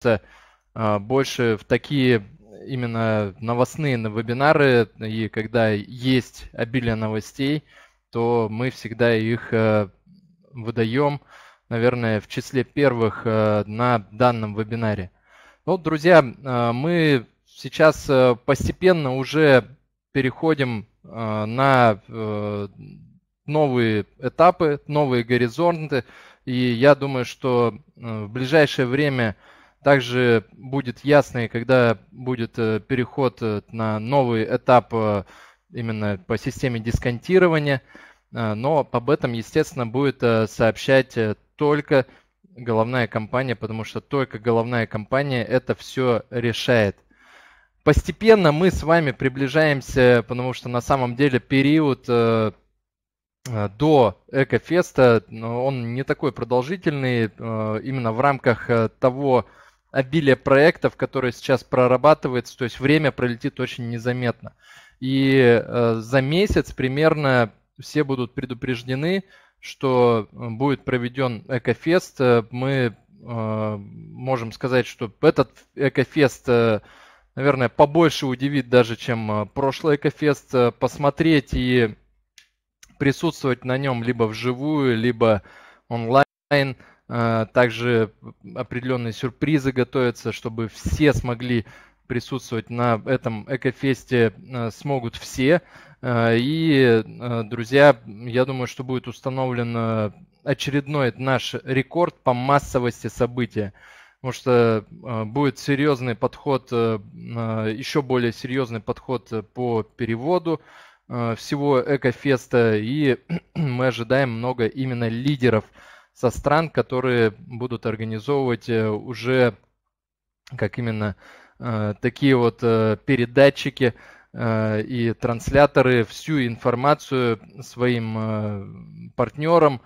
что э, больше в такие именно новостные на вебинары, и когда есть обилие новостей, то мы всегда их э, выдаем, наверное, в числе первых э, на данном вебинаре. Ну, друзья, мы сейчас постепенно уже переходим на новые этапы, новые горизонты, и я думаю, что в ближайшее время – также будет ясно, и когда будет э, переход э, на новый этап э, именно по системе дисконтирования, но об этом, естественно, будет сообщать только головная компания, потому что только головная компания это все решает. Постепенно мы с вами приближаемся, потому что на самом деле период до Экофеста, он не такой продолжительный, именно в рамках того обилие проектов, которые сейчас прорабатываются, то есть время пролетит очень незаметно. И э, за месяц примерно все будут предупреждены, что э, будет проведен Экофест. Э, мы э, можем сказать, что этот Экофест, э, наверное, побольше удивит даже, чем э, прошлый Экофест. Посмотреть и присутствовать на нем либо вживую, либо онлайн – а, также определенные сюрпризы готовятся, чтобы все смогли присутствовать на этом экофесте а, смогут все. А, и, друзья, я думаю, что будет установлен очередной наш рекорд по массовости события. Потому что будет серьезный подход, еще более серьезный подход по переводу всего Экофеста. И мы ожидаем много именно лидеров со стран, которые будут организовывать э, уже как именно э, такие вот э, передатчики и трансляторы всю информацию своим партнерам,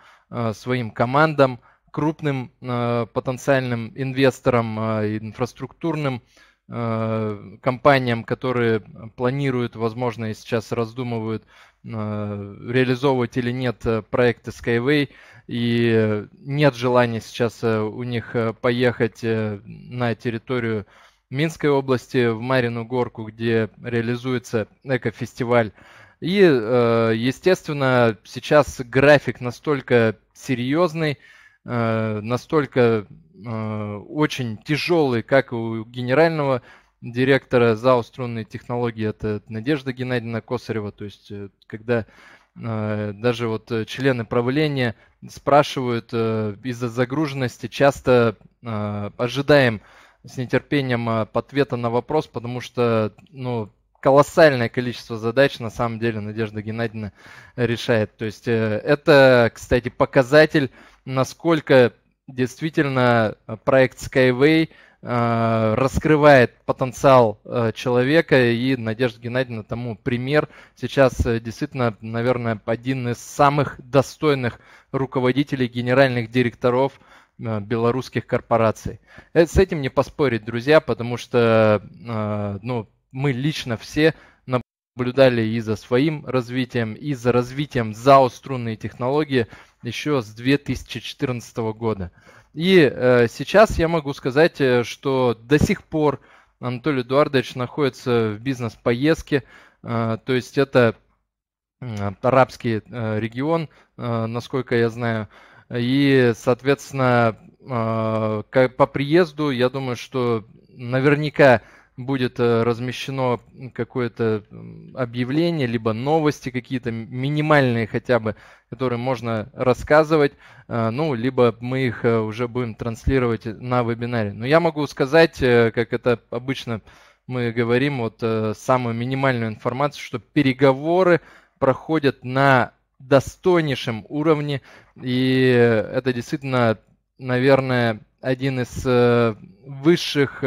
своим командам, крупным потенциальным инвесторам, инфраструктурным компаниям, которые планируют, возможно, и сейчас раздумывают Э, реализовывать или нет э, проекты Skyway, и э, нет желания сейчас у них поехать на территорию Минской области, в Марину Горку, где реализуется экофестиваль. И, естественно, сейчас график настолько серьезный, настолько очень тяжелый, как у генерального директора ЗАО «Струнные технологии» это Надежда Геннадьевна Косарева. То есть, э, когда э, даже вот э, члены правления спрашивают из-за загруженности, часто ожидаем с нетерпением ответа на вопрос, потому что ну, колоссальное количество задач на самом деле Надежда Геннадьевна решает. То есть это, кстати, показатель, насколько действительно проект Skyway – Э, раскрывает потенциал э, человека, и Надежда Геннадьевна тому пример. Сейчас э, действительно, наверное, один из самых достойных руководителей, генеральных директоров белорусских корпораций. С этим не поспорить, друзья, потому что ну, мы лично все наблюдали и за своим развитием, и за развитием ЗАО «Струнные технологии» еще с 2014 года. И э, сейчас я могу сказать, э, что до сих пор Анатолий Эдуардович находится в бизнес-поездке, э, то есть это арабский э, регион, э, насколько я знаю. И, соответственно, э, по приезду, я думаю, что наверняка будет э, размещено какое-то объявление, либо новости какие-то минимальные хотя бы, которые можно рассказывать, э, ну, либо мы их э, уже будем транслировать на вебинаре. Но я могу сказать, как это обычно мы говорим, вот самую минимальную информацию, что переговоры проходят на достойнейшем уровне, и это действительно, наверное, один из высших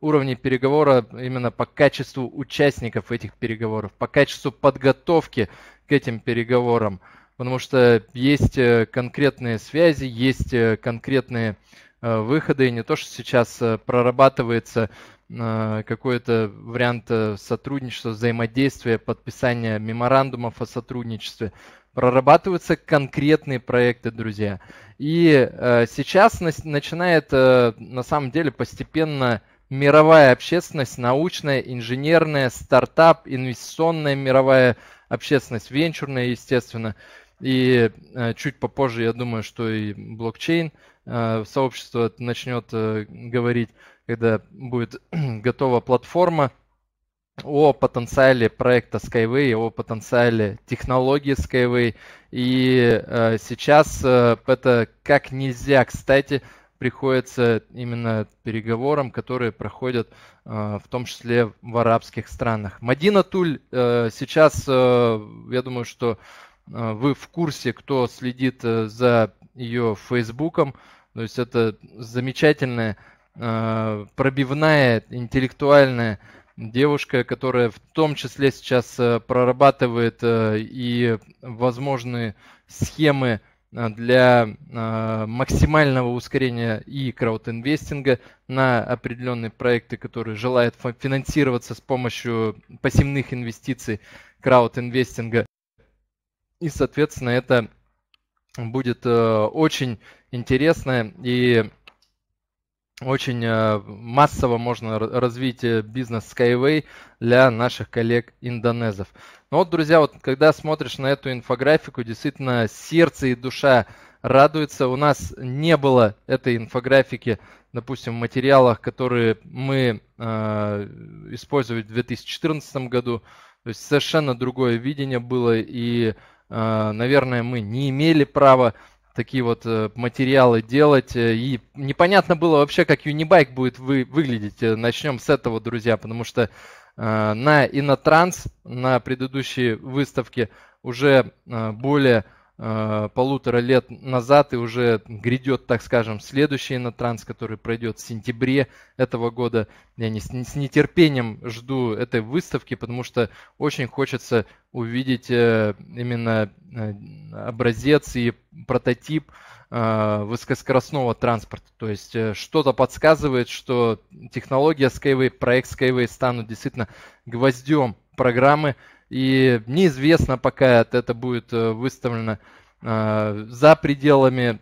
уровне переговора именно по качеству участников этих переговоров, по качеству подготовки к этим переговорам. Потому что есть э, конкретные связи, есть э, конкретные э, выходы, и не то, что сейчас прорабатывается какой-то вариант сотрудничества, взаимодействия, подписания меморандумов о сотрудничестве. Прорабатываются конкретные проекты, друзья. И сейчас начинает на самом деле постепенно мировая общественность, научная, инженерная, стартап, инвестиционная мировая общественность, венчурная, естественно. И э, чуть попозже, я думаю, что и блокчейн э, сообщество начнет э, говорить, когда будет готова платформа о потенциале проекта Skyway, о потенциале технологии Skyway. И сейчас это как нельзя, кстати, приходится именно переговорам, которые проходят э, в том числе в арабских странах. Мадина Туль э, сейчас, э, я думаю, что вы в курсе, кто следит за ее фейсбуком. То есть это замечательная, пробивная, интеллектуальная девушка, которая в том числе сейчас прорабатывает и возможные схемы а, для а, максимального ускорения и краудинвестинга на определенные проекты, которые желают финансироваться с помощью пассивных инвестиций краудинвестинга. И, соответственно, это будет э, очень интересно и очень э, массово можно развить э, бизнес Skyway для наших коллег индонезов. Ну вот, друзья, вот когда смотришь на эту инфографику, действительно сердце и душа радуется. У нас не было этой инфографики, допустим, в материалах, которые мы э, использовали в 2014 году. То есть совершенно другое видение было, и, э, наверное, мы не имели права такие вот э, материалы делать. И непонятно было вообще, как Unibike будет вы, выглядеть. Начнем с этого, друзья, потому что Э, на Инотранс, на предыдущей выставке уже э, более э, полутора лет назад и уже грядет, так скажем, следующий Инотранс, который пройдет в сентябре этого года. Я не, с нетерпением жду этой выставки, потому что очень хочется увидеть именно образец и прототип э, высокоскоростного транспорта. То есть э, что-то подсказывает, что технология Skyway, проект Skyway станут действительно гвоздем программы. И неизвестно пока это будет э, выставлено за пределами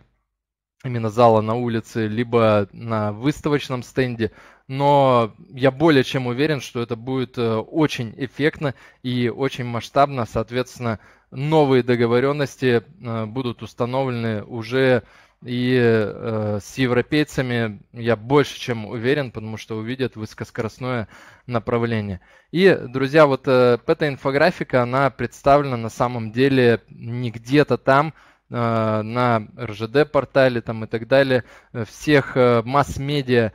именно зала на улице, либо на выставочном стенде. Но я более чем уверен, что это будет очень эффектно и очень масштабно. Соответственно, новые договоренности э, будут установлены уже и э, с европейцами я больше чем уверен, потому что увидят высокоскоростное направление. И, друзья, вот э, эта инфографика, она представлена на самом деле не где-то там, на РЖД-портале там и так далее, всех масс-медиа,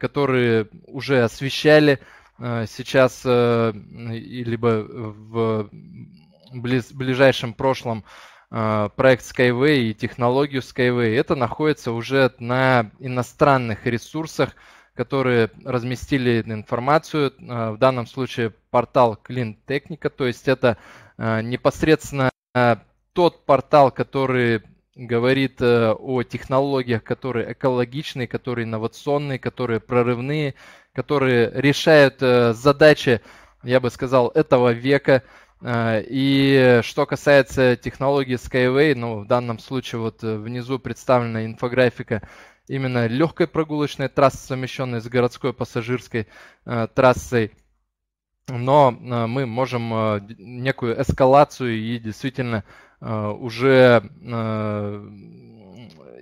которые уже освещали сейчас э, либо в близ, ближайшем прошлом э, проект Skyway и технологию Skyway, это находится уже на иностранных ресурсах, которые разместили информацию, э, в данном случае портал Clean Technica, то есть это э, непосредственно тот портал, который говорит о технологиях, которые экологичные, которые инновационные, которые прорывные, которые решают задачи, я бы сказал, этого века – Э, и что касается технологии Skyway, ну, в данном случае вот э, внизу представлена инфографика именно легкой прогулочной трассы, совмещенной с городской пассажирской э, трассой. Но мы можем некую эскалацию и действительно уже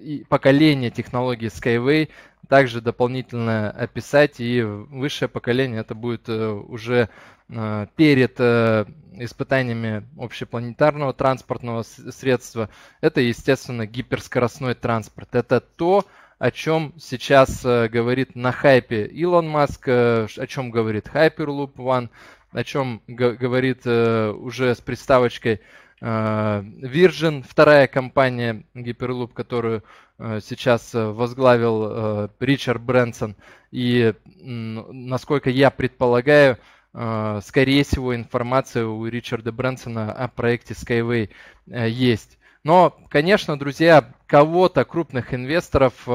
и поколение технологии Skyway также дополнительно описать, и высшее поколение это будет э, уже э, перед э, испытаниями общепланетарного транспортного средства. Это, естественно, гиперскоростной транспорт. Это то, о чем сейчас говорит на хайпе Илон Маск, о чем говорит Hyperloop One, о чем говорит уже с приставочкой Virgin, вторая компания Hyperloop, которую э, сейчас э, возглавил э, Ричард Брэнсон. И, насколько я предполагаю, скорее всего, информация у Ричарда Брэнсона о проекте Skyway есть. Но, конечно, друзья, кого-то крупных инвесторов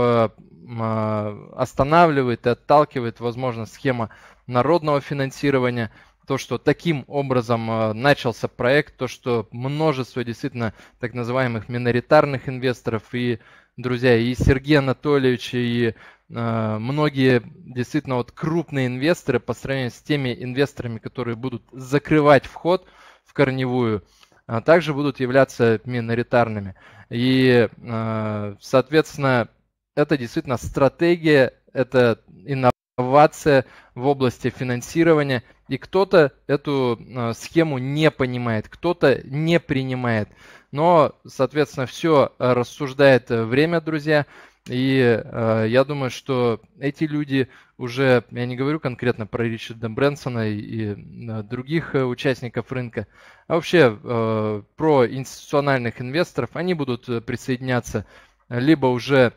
останавливает и отталкивает, возможно, схема народного финансирования то, что таким образом э, начался проект, то, что множество действительно так называемых миноритарных инвесторов и друзья, и Сергей Анатольевич, и э, многие действительно вот крупные инвесторы по сравнению с теми инвесторами, которые будут закрывать вход в корневую, а также будут являться миноритарными. И, э, соответственно, это действительно стратегия, это инновация инновация в области финансирования, и кто-то эту э, схему не понимает, кто-то не принимает. Но, соответственно, все рассуждает время, друзья. И э, я думаю, что эти люди уже, я не говорю конкретно про Ричарда Брэнсона и, и э, других э, участников рынка, а вообще э, про институциональных инвесторов, они будут присоединяться либо уже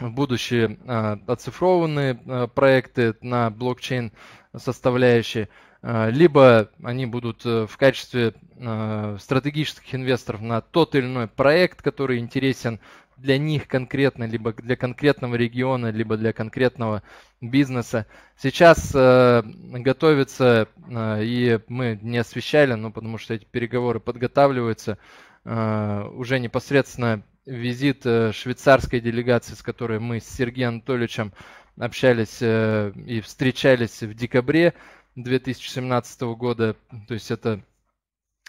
в будущее а, оцифрованы а, проекты на блокчейн составляющие, а, либо они будут э, в качестве стратегических инвесторов на тот или иной проект, который интересен для них конкретно, либо для конкретного региона, либо для конкретного бизнеса. Сейчас э, готовится, э, и мы не освещали, ну, потому что эти переговоры подготавливаются уже непосредственно визит э, швейцарской делегации, с которой мы с Сергеем Анатольевичем общались э, и встречались в декабре 2017 года. То есть это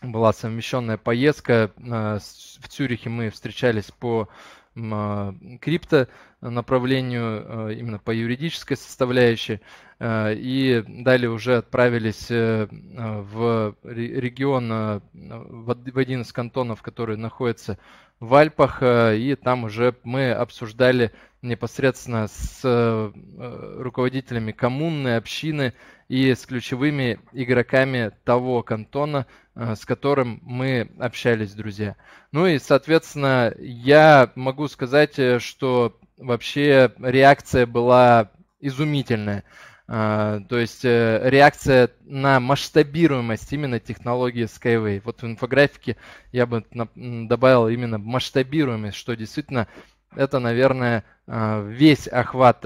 была совмещенная поездка. Э, в Цюрихе мы встречались по а, крипто направлению, э, именно по юридической составляющей, э, и далее уже отправились э, в регион, в один из кантонов, который находится в Альпах, и там уже мы обсуждали непосредственно с руководителями коммуны, общины и с ключевыми игроками того кантона – Э, с которым мы общались, друзья. Ну и, соответственно, я могу сказать, э, что вообще реакция была изумительная. Э, то есть реакция на масштабируемость именно технологии Skyway. Вот в инфографике я бы добавил именно масштабируемость, что действительно это, наверное, весь охват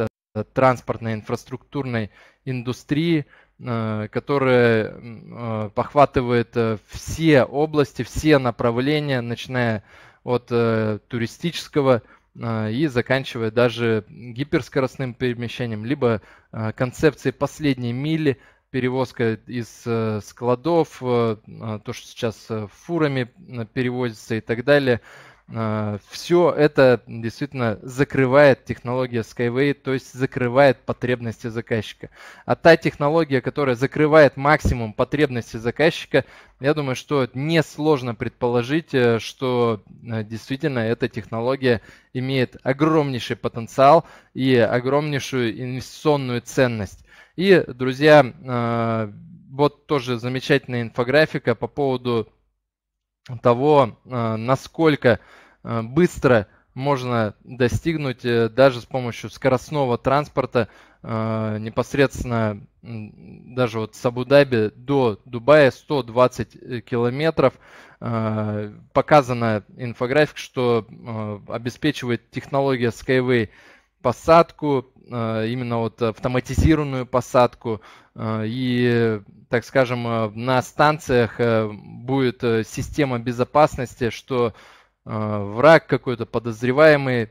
транспортной инфраструктурной индустрии – Э, которая э, похватывает э, все области, все направления, начиная от туристического и заканчивая даже гиперскоростным перемещением, либо концепцией последней мили, перевозка из складов, то, что сейчас фурами перевозится и так далее – а, Все это действительно закрывает технология Skyway, то есть закрывает потребности заказчика. А та технология, которая закрывает максимум потребности заказчика, я думаю, что несложно предположить, э, что э, действительно эта технология имеет огромнейший потенциал и огромнейшую инвестиционную ценность. И, друзья, а, вот тоже замечательная инфографика по поводу того, э, насколько э, быстро можно достигнуть э, даже с помощью скоростного транспорта непосредственно даже вот с Абу-Даби до Дубая 120 километров. Показана инфографика, что обеспечивает технология Skyway посадку, э, именно вот автоматизированную посадку. Э, и, так скажем, э, на станциях будет система безопасности, что враг какой-то, подозреваемый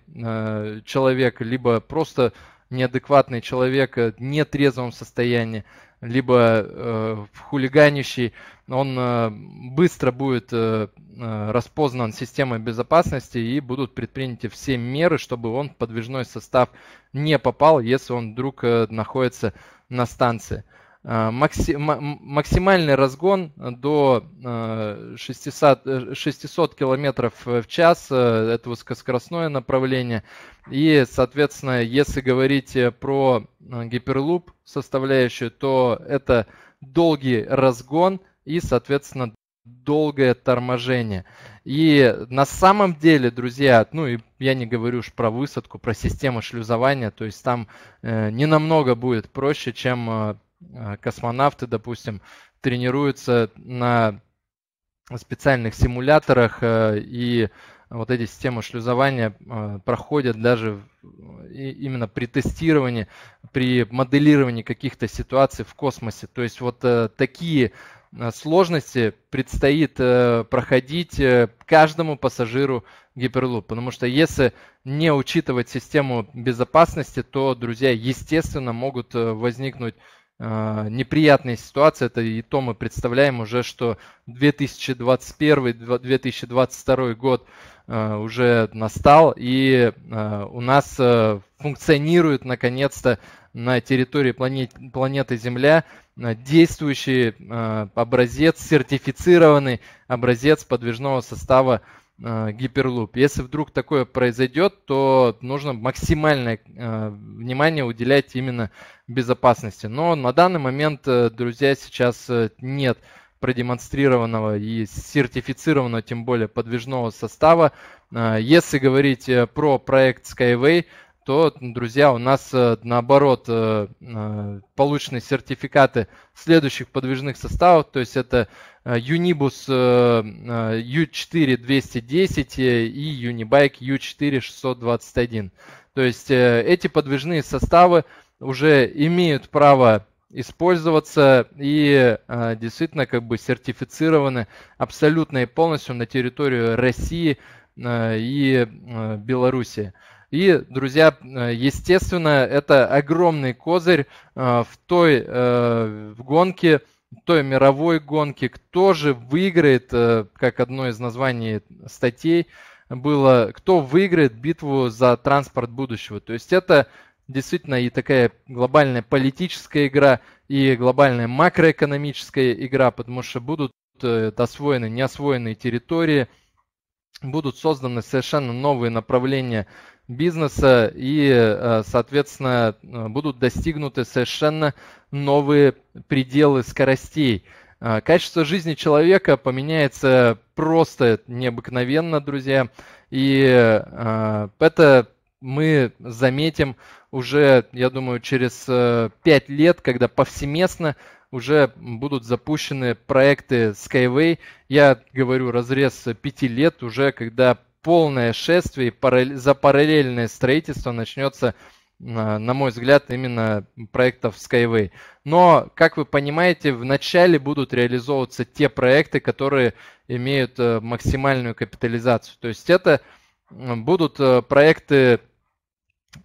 человек, либо просто неадекватный человек нетрезвом состоянии, либо э, хулиганищий, он э, быстро будет э, э, распознан системой безопасности и будут предприняты все меры, чтобы он в подвижной состав не попал, если он вдруг э, находится на станции. Э, максимальный разгон до 600, 600 км в час, э, это высокоскоростное направление. И, соответственно, если говорить э, про гиперлуп составляющую, то это долгий разгон и, соответственно, долгое торможение. И на самом деле, друзья, ну и я не говорю уж про высадку, про систему шлюзования, то есть там э, не намного будет проще, чем а, космонавты, допустим, тренируются на специальных симуляторах, э, и вот эти системы шлюзования э, проходят даже именно при тестировании, при моделировании каких-то ситуаций в космосе. То есть вот э, такие сложности предстоит проходить каждому пассажиру Гиперлуп, потому что если не учитывать систему безопасности, то, друзья, естественно, могут возникнуть а, неприятная ситуация. Это и то мы представляем уже, что 2021-2022 год а, уже настал, и а, у нас функционирует наконец-то на территории планет, планеты Земля действующий образец, сертифицированный образец подвижного состава Э, гиперлуп. Если вдруг такое произойдет, то нужно максимальное э, внимание уделять именно безопасности. Но на данный момент, э, друзья, сейчас нет продемонстрированного и сертифицированного, тем более подвижного состава. Если говорить про проект Skyway, то, друзья, у нас э, наоборот э, э, получены сертификаты следующих подвижных составов, то есть это Unibus U4-210 и Unibike U4-621. То есть эти подвижные составы уже имеют право использоваться и действительно как бы сертифицированы абсолютно и полностью на территорию России и э, Белоруссии. И, друзья, э, естественно, это огромный козырь э, в той э, в гонке, той мировой гонке, кто же выиграет, как одно из названий статей было, кто выиграет битву за транспорт будущего. То есть это действительно и такая глобальная политическая игра, и глобальная макроэкономическая игра, потому что будут освоены неосвоенные территории, будут созданы совершенно новые направления бизнеса и, э, соответственно, э, будут достигнуты совершенно новые пределы скоростей. Э, качество жизни человека поменяется просто необыкновенно, друзья, и это мы заметим уже, я думаю, через 5 лет, когда повсеместно уже будут запущены проекты Skyway. Я говорю разрез 5 лет уже, когда полное шествие, за параллельное строительство начнется, а, на мой взгляд, именно проектов Skyway. Но, как вы понимаете, в начале будут реализовываться те проекты, которые имеют э, максимальную капитализацию. То есть это будут э, проекты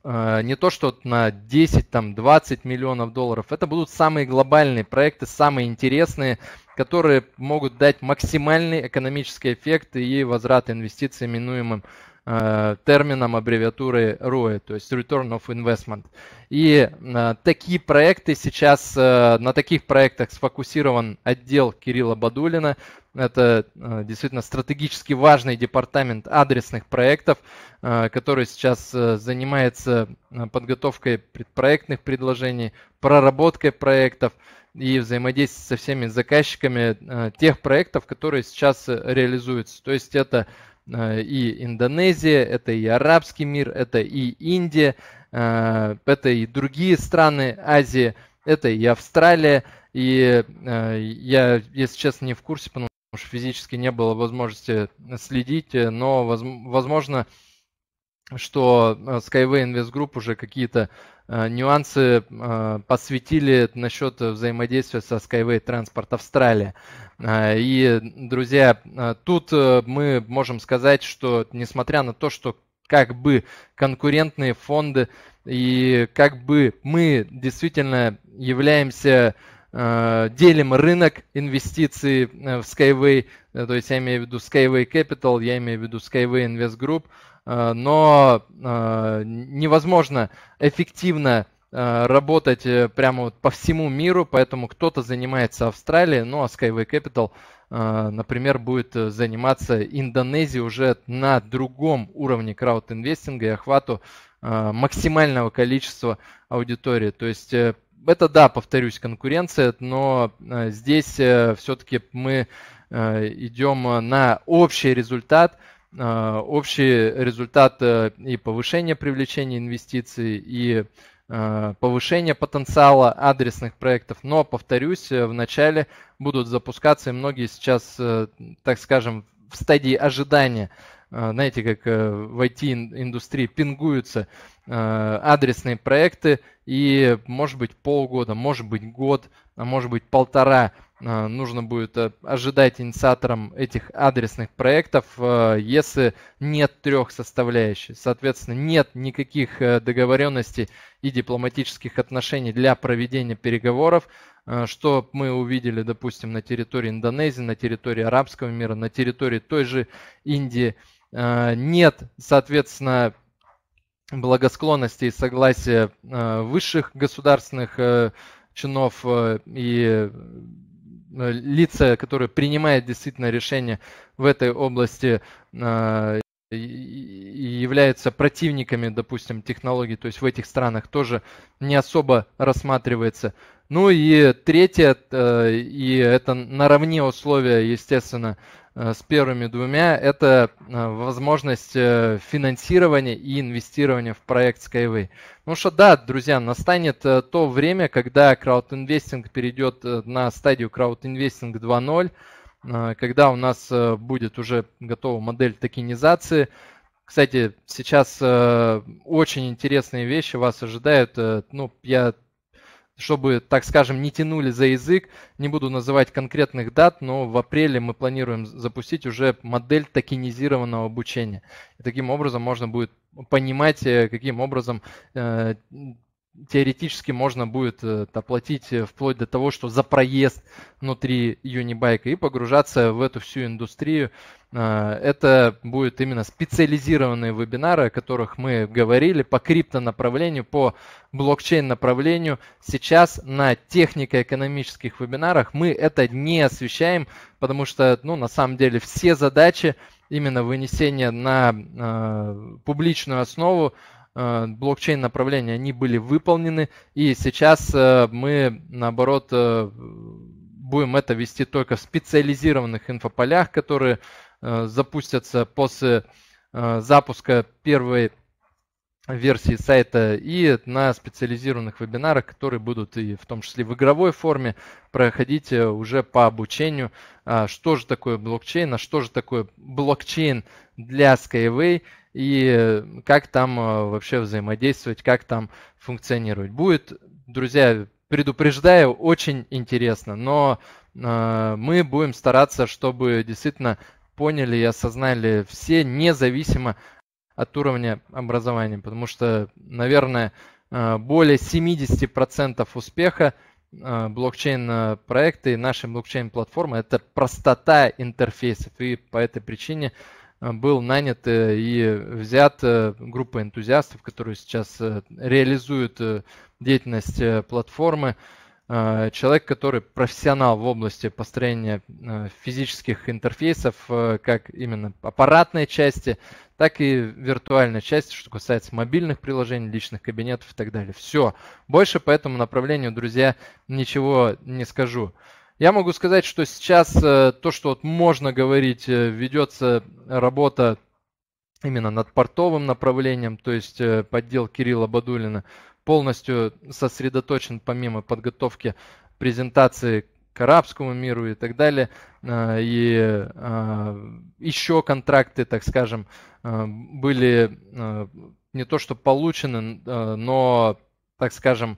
а, не то что на 10 там 20 миллионов долларов это будут самые глобальные проекты самые интересные которые могут дать максимальный экономический эффект и возврат инвестиций минуемым Э, термином аббревиатуры ROI, e, то есть Return of Investment. И э, такие проекты сейчас, э, на таких проектах сфокусирован отдел Кирилла Бадулина. Это действительно стратегически важный департамент адресных проектов, который сейчас занимается подготовкой предпроектных предложений, проработкой проектов и взаимодействием со всеми заказчиками тех проектов, которые сейчас реализуются. То есть это Э, и Индонезия, это и арабский мир, это и Индия, э, это и другие страны Азии, это и Австралия. И э, я, если честно, не в курсе, потому что физически не было возможности следить, но возможно, что Skyway Invest Group уже какие-то Э, нюансы э, посвятили насчет взаимодействия со Skyway Transport Австралия. Э, и, друзья, тут мы можем сказать, что несмотря на то, что как бы конкурентные фонды и как бы мы действительно являемся делим рынок инвестиций в Skyway, то есть я имею в виду Skyway Capital, я имею в виду Skyway Invest Group, Э, но э, невозможно эффективно э, работать прямо вот по всему миру, поэтому кто-то занимается Австралией, ну а Skyway Capital, например, будет заниматься Индонезией уже на другом уровне краудинвестинга и охвату максимального количества аудитории. То есть это, да, повторюсь, конкуренция, но здесь все-таки мы идем на общий результат – а, общий результат и повышение привлечения инвестиций, и а, повышение потенциала адресных проектов. Но, повторюсь, э, в начале будут запускаться, и многие сейчас, э, так скажем, в стадии ожидания, а, знаете, как э, в IT-индустрии пингуются адресные проекты, и может быть полгода, может быть год, а может быть полтора а, нужно будет э, ожидать инициаторам этих адресных проектов, э, если нет трех составляющих. Соответственно, нет никаких э, договоренностей и дипломатических отношений для проведения переговоров, что мы увидели, допустим, на территории Индонезии, на территории арабского мира, на территории той же Индии. Нет, соответственно, благосклонности и согласия высших государственных чинов и Э, лица, которые принимают действительно решения в этой области, э, являются противниками, допустим, технологий, то есть в этих странах тоже не особо рассматривается. Ну и третье, э, и это наравне условия, естественно, Э, с первыми двумя, это э, возможность э, финансирования и инвестирования в проект Skyway. Потому ну что да, друзья, настанет то время, когда краудинвестинг перейдет на стадию краудинвестинг 2.0, когда у нас будет уже готова модель токенизации. Кстати, сейчас очень интересные вещи вас ожидают. Ну, я чтобы, так скажем, не тянули за язык. Не буду называть конкретных дат, но в апреле мы планируем запустить уже модель токенизированного обучения. И таким образом можно будет понимать, э, каким образом э, теоретически можно будет э, оплатить э, вплоть до того, что за проезд внутри Юнибайка и погружаться в эту всю индустрию, а, это будут именно специализированные вебинары, о которых мы говорили по крипто направлению, по блокчейн направлению. Сейчас на технико-экономических вебинарах мы это не освещаем, потому что ну, на самом деле все задачи именно вынесения на э, публичную основу а, блокчейн направления, они были выполнены, и сейчас мы, наоборот, будем это вести только в специализированных инфополях, которые Э, запустятся после э, запуска первой версии сайта и на специализированных вебинарах, которые будут и в том числе в игровой форме проходить э, уже по обучению, а, что же такое блокчейн, а что же такое блокчейн для Skyway и как там вообще взаимодействовать, как там функционировать. Будет, друзья, предупреждаю, очень интересно, но мы будем стараться, чтобы действительно поняли и осознали все, независимо от уровня образования. Потому что, наверное, э, более 70% успеха э, блокчейн-проекты э, и наши блокчейн-платформы – это простота интерфейсов. И по этой причине был нанят и взят группа энтузиастов, которые сейчас реализуют деятельность платформы, Э, человек, который профессионал в области построения э, физических интерфейсов, э, как именно аппаратной части, так и виртуальной части, что касается мобильных приложений, личных кабинетов и так далее. Все. Больше по этому направлению, друзья, ничего не скажу. Я могу сказать, что сейчас то, что вот можно говорить, ведется работа именно над портовым направлением, то есть поддел Кирилла Бадулина полностью сосредоточен помимо подготовки презентации к арабскому миру и так далее. Э, и э, еще контракты, так скажем, э, были не то что получены, но, так скажем,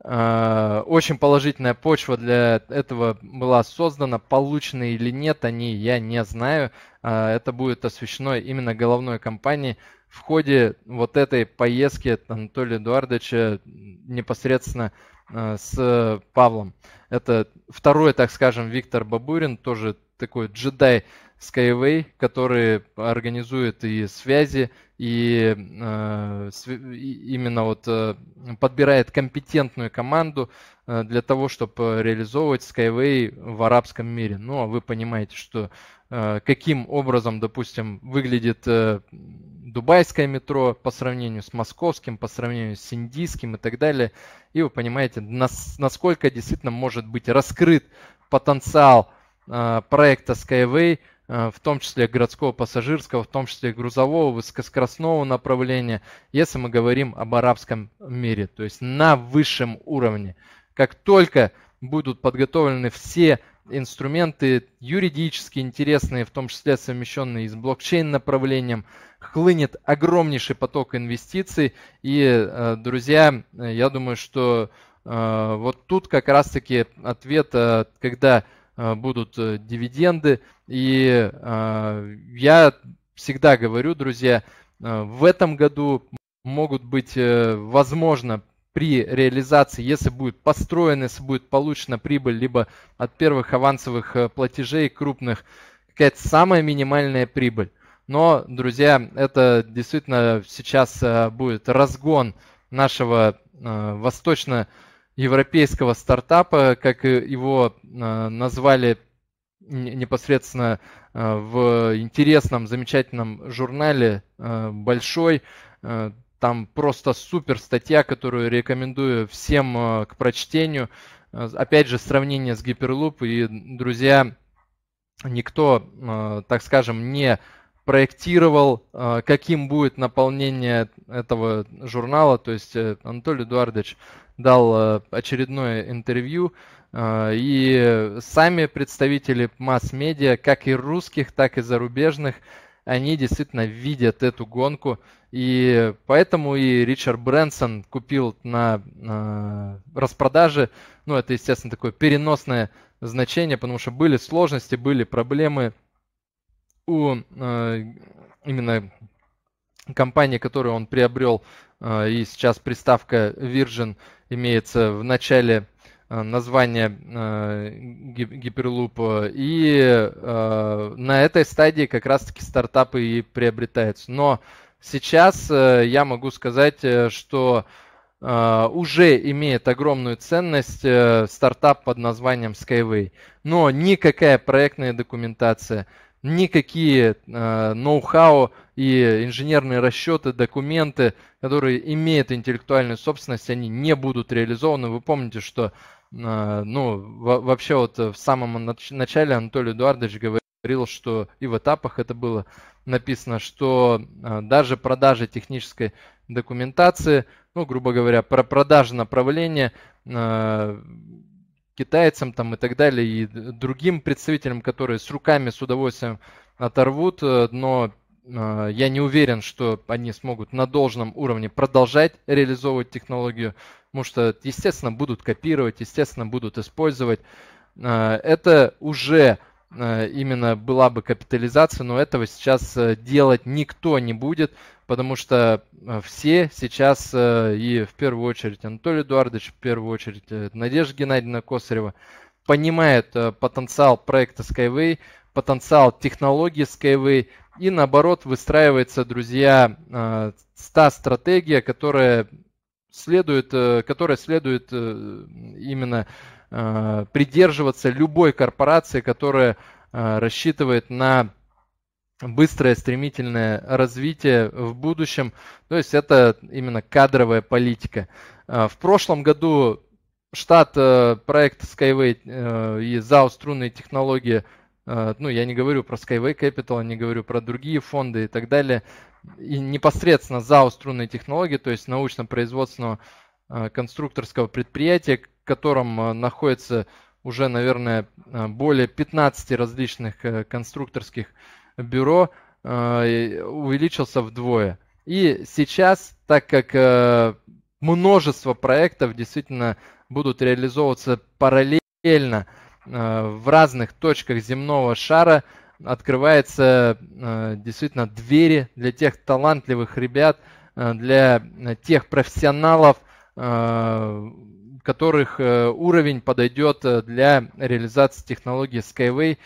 очень положительная почва для этого была создана. Получены или нет они, я не знаю. Это будет освещено именно головной компанией в ходе вот этой поездки Анатолия Эдуардовича непосредственно э, с Павлом. Это второй, так скажем, Виктор Бабурин, тоже такой джедай Skyway, который организует и связи, и э, именно вот э, подбирает компетентную команду э, для того, чтобы э, реализовывать Skyway в арабском мире. Ну, а вы понимаете, что Э, каким образом, допустим, выглядит э, дубайское метро по сравнению с московским, по сравнению с индийским и так далее. И вы понимаете, насколько действительно может быть раскрыт потенциал э, проекта Skyway, в том числе городского пассажирского, в том числе грузового, высокоскоростного направления, если мы говорим об арабском мире, то есть на высшем уровне. Как только будут подготовлены все инструменты юридически интересные, в том числе совмещенные с блокчейн-направлением, хлынет огромнейший поток инвестиций. И, э, друзья, я думаю, что э, вот тут как раз-таки ответ, э, когда будут дивиденды. И я всегда говорю, друзья, в этом году могут быть, возможно, при реализации, если будет построена, если будет получена прибыль либо от первых авансовых э, платежей крупных, какая-то самая минимальная прибыль. Но, друзья, это действительно сейчас э, будет разгон нашего э, восточноевропейского стартапа, как его назвали непосредственно в интересном, замечательном журнале «Большой». Там просто супер статья, которую рекомендую всем э, к прочтению. Э, опять же, сравнение с Гиперлуп. И, друзья, никто, э, так скажем, не проектировал, каким будет наполнение этого журнала. То есть Анатолий Эдуардович дал очередное интервью, и сами представители масс-медиа, как и русских, так и зарубежных, они действительно видят эту гонку. И поэтому и Ричард Брэнсон купил на э, распродаже, ну это, естественно, такое переносное значение, потому что были сложности, были проблемы у э, именно компании, которую он приобрел, э, и сейчас приставка Virgin имеется в начале Э, название э, гиперлупа. И э, на этой стадии как раз-таки стартапы и приобретаются. Но сейчас я могу сказать, что уже имеет огромную ценность стартап под названием Skyway. Но никакая проектная документация, никакие ноу-хау и инженерные расчеты, документы, которые имеют интеллектуальную собственность, они не будут реализованы. Вы помните, что а, ну, вообще вот э, в самом начале Анатолий Эдуардович говорил, что и в этапах это было написано, что а, даже продажа технической документации, ну, грубо говоря, про продажи направления а, китайцам там и так далее, и другим представителям, которые с руками с удовольствием оторвут, э, но а, я не уверен, что они смогут на должном уровне продолжать реализовывать технологию, потому что, естественно, будут копировать, естественно, будут использовать. А, это уже а, именно была бы капитализация, но этого сейчас э, делать никто не будет, потому что э, все сейчас, э, и в первую очередь Анатолий Эдуардович, в первую очередь Надежда Геннадьевна Косарева, понимает потенциал проекта Skyway, потенциал технологии Skyway – и наоборот выстраивается, друзья, э, та стратегия, которая следует, э, которая следует э, именно придерживаться любой корпорации, которая рассчитывает на быстрое стремительное развитие в будущем. То есть это именно кадровая политика. В прошлом году штат проекта Skyway и ЗАО «Струнные технологии» Э, ну, я не говорю про Skyway Capital, не говорю про другие фонды и так далее, и непосредственно за струнные технологии, то есть научно-производственного э, конструкторского предприятия, в котором э, находится уже, наверное, более 15 различных конструкторских бюро, увеличился вдвое. И сейчас, так как множество проектов действительно будут реализовываться параллельно, Э, в разных точках земного шара открываются э, действительно двери для тех талантливых ребят, э, для тех профессионалов, которых уровень подойдет для реализации технологии Skyway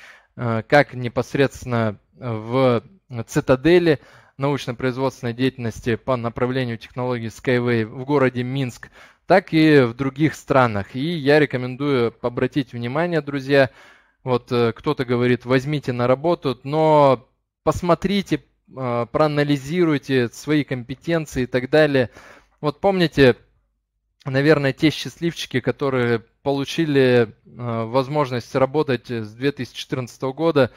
как непосредственно в цитадели, научно-производственной деятельности по направлению технологии Skyway в городе Минск, так и в других странах. И я рекомендую обратить внимание, друзья, вот э, кто-то говорит, возьмите на работу, но посмотрите, э, проанализируйте свои компетенции и так далее. Вот помните, наверное, те счастливчики, которые получили э, возможность работать с 2014 года,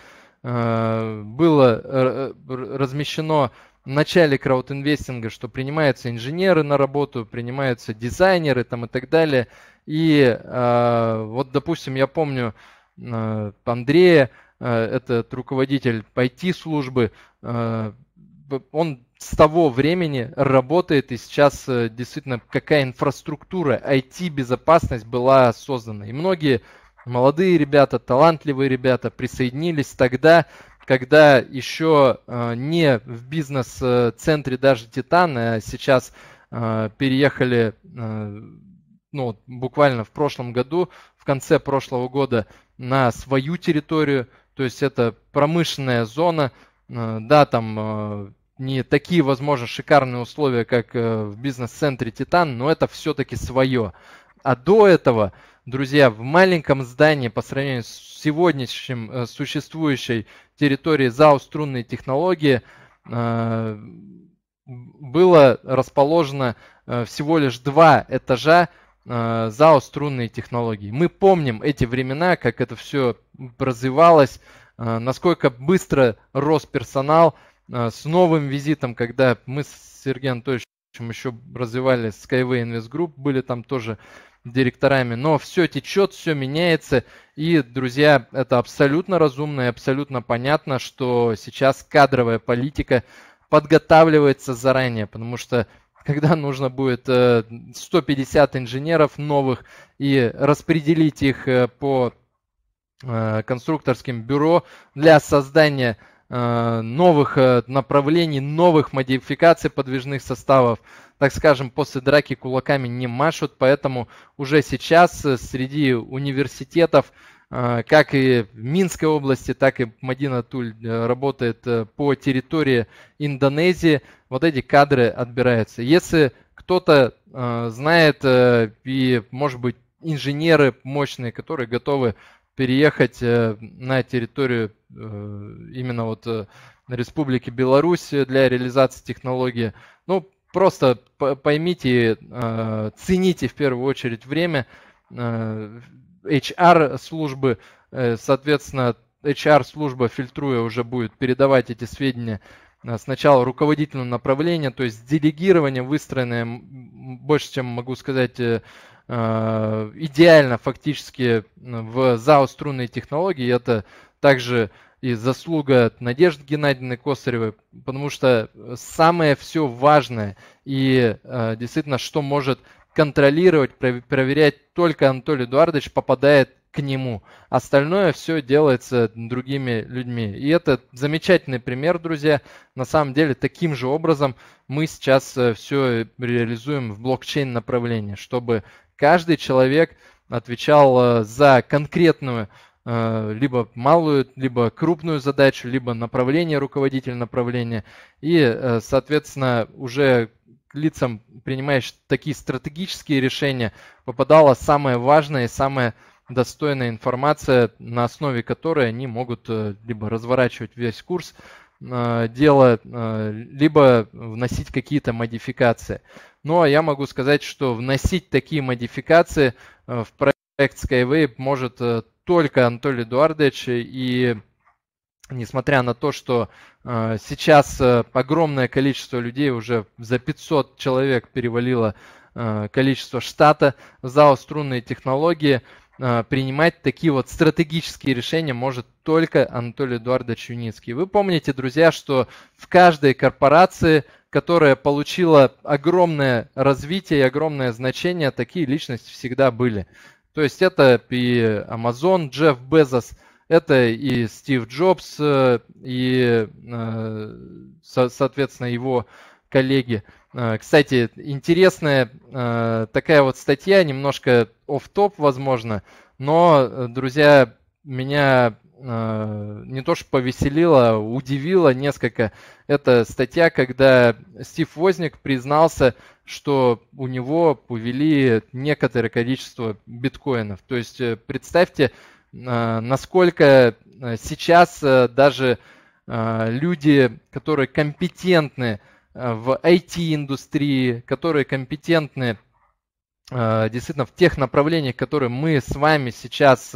Э, было э, э, размещено в начале краудинвестинга, что принимаются инженеры на работу, принимаются дизайнеры там и так далее. И вот, допустим, я помню Андрея, этот руководитель IT-службы, он с того времени работает, и сейчас действительно какая инфраструктура IT-безопасность была создана. И многие молодые ребята, талантливые ребята присоединились тогда, когда еще э, не в бизнес-центре даже Титана, а сейчас э, переехали э, ну, буквально в прошлом году, в конце прошлого года на свою территорию, то есть это промышленная зона, да, там не такие, возможно, шикарные условия, как в бизнес-центре Титан, но это все-таки свое. А до этого друзья, в маленьком здании по сравнению с сегодняшним э, существующей территорией ЗАО «Струнные технологии» э, было расположено э, всего лишь два этажа ЗАО «Струнные технологии». Мы помним эти времена, как это все развивалось, насколько быстро рос персонал с новым визитом, когда мы с Сергеем Анатольевичем еще развивали Skyway Invest Group, были там тоже директорами. Но все течет, все меняется. И, друзья, это абсолютно разумно и абсолютно понятно, что сейчас кадровая политика подготавливается заранее, потому что когда нужно будет 150 э, инженеров новых и распределить их э, по э, конструкторским бюро для создания новых направлений, новых модификаций подвижных составов, так скажем, после драки кулаками не машут, поэтому уже сейчас э, среди университетов э, как и в Минской области, так и Мадина Туль э, работает по территории Индонезии. Вот эти кадры отбираются. Если кто-то знает и, может быть, инженеры мощные, которые готовы переехать на территорию именно вот Республики Беларусь для реализации технологии. Ну, просто поймите, э, цените в первую очередь время э, HR-службы, э, соответственно, HR-служба, фильтруя, уже будет передавать эти сведения сначала руководительному направлению, то есть делегирование выстроенное, больше чем могу сказать, идеально фактически в ЗАО струнные технологии. Это также и заслуга Надежды Геннадьевны Косаревой, потому что самое все важное и э, действительно, что может контролировать, проверять только Анатолий Эдуардович попадает к нему. Остальное все делается другими людьми. И это замечательный пример, друзья. На самом деле, таким же образом мы сейчас э, все реализуем в блокчейн направлении, чтобы каждый человек отвечал э, за конкретную Э, либо малую, либо крупную задачу, либо направление, руководитель направления. И, э, соответственно, уже лицам, принимающим такие стратегические решения, попадала самая важная и самая достойная информация, на основе которой они могут э, либо разворачивать весь курс дела, либо вносить какие-то модификации. Ну а я могу сказать, что вносить такие модификации в проект Skyway может только Анатолий Эдуардович. И несмотря на то, что э, сейчас э, огромное количество людей, уже за 500 человек перевалило э, количество штата в ЗАО «Струнные технологии», принимать такие вот стратегические решения может только Анатолий Эдуардович Юницкий. Вы помните, друзья, что в каждой корпорации, которая получила огромное развитие и огромное значение, такие личности всегда были. То есть это и Amazon, Джефф Безос, это и Стив Джобс, э, и, э, соответственно, его коллеги. Э, кстати, интересная такая вот статья, немножко оф топ возможно, но, друзья, меня Э, не то что повеселило, а удивило несколько. Это статья, когда Стив Возник признался, что у него повели некоторое количество биткоинов. То есть э, представьте, э, насколько сейчас даже люди, которые компетентны в IT-индустрии, которые компетентны действительно в тех направлениях, которые мы с вами сейчас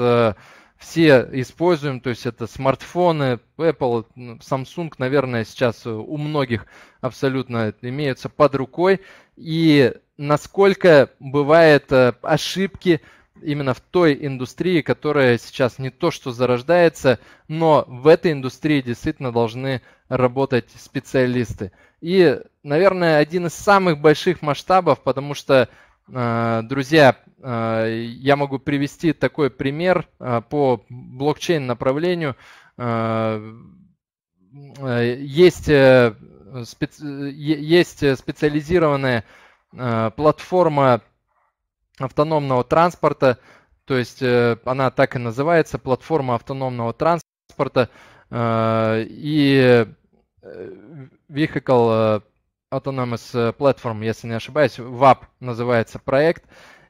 все используем, то есть это смартфоны, Apple, ну, Samsung, наверное, сейчас у многих абсолютно имеются под рукой. И насколько бывают э, ошибки именно в той индустрии, которая сейчас не то что зарождается, но в этой индустрии действительно должны работать специалисты. И, наверное, один из самых больших масштабов, потому что Э, друзья, э, я могу привести такой пример э, по блокчейн направлению. Есть, есть специализированная платформа автономного транспорта, то есть она так и называется, платформа автономного транспорта и Vehicle Autonomous э, Platform, если не ошибаюсь, VAP называется проект,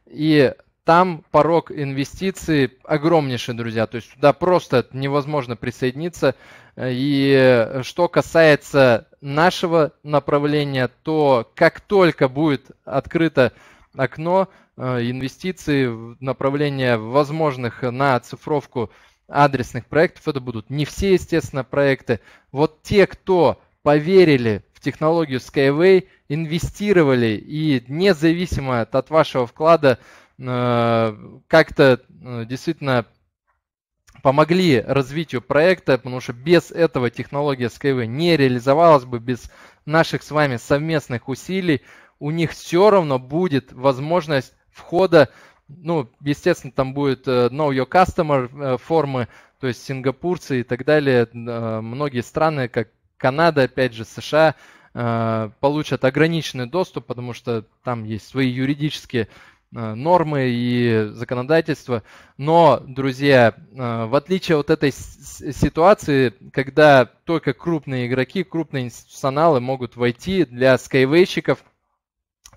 и там порог инвестиций огромнейший, друзья. То есть туда просто невозможно присоединиться. И что касается нашего направления, то как только будет открыто окно, э, инвестиций в направление возможных на оцифровку адресных проектов, это будут не все, естественно, проекты. Вот те, кто поверили в технологию Skyway, инвестировали и независимо от вашего вклада э, как-то э, действительно помогли развитию проекта, потому что без этого технология Skyway не реализовалась бы, без наших с вами совместных усилий, у них все равно будет возможность входа, ну, естественно, там будет э, Know Your Customer формы, то есть сингапурцы и так далее, многие страны, как Канада, опять же, США э, получат ограниченный доступ, потому что там есть свои юридические э, нормы и законодательство. Но, друзья, э, в отличие от этой ситуации, когда только крупные игроки, крупные институционалы могут войти для скайвейщиков –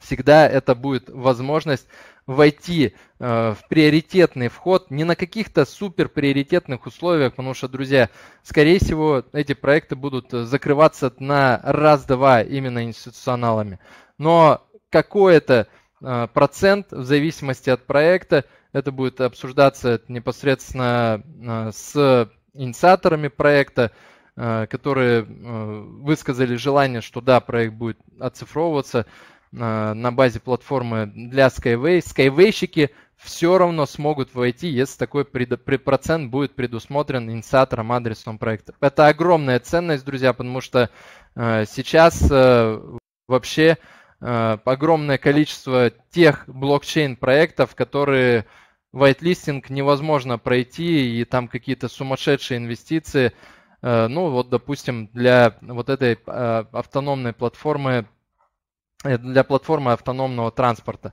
всегда это будет возможность войти э, в приоритетный вход не на каких-то супер приоритетных условиях, потому что, друзья, скорее всего, эти проекты будут э, закрываться на раз-два именно институционалами. Но какой-то э, процент в зависимости от проекта, это будет обсуждаться непосредственно э, с инициаторами проекта, э, которые э, высказали желание, что да, проект будет оцифровываться, Э, на базе платформы для Skyway, Skyway-щики все равно смогут войти, если такой пред, пред, процент будет предусмотрен инициатором адресного проекта. Это огромная ценность, друзья, потому что э, сейчас э, вообще э, огромное количество тех блокчейн-проектов, которые whitelisting невозможно пройти, и там какие-то сумасшедшие инвестиции. Э, ну вот, допустим, для вот этой э, автономной платформы для платформы автономного транспорта.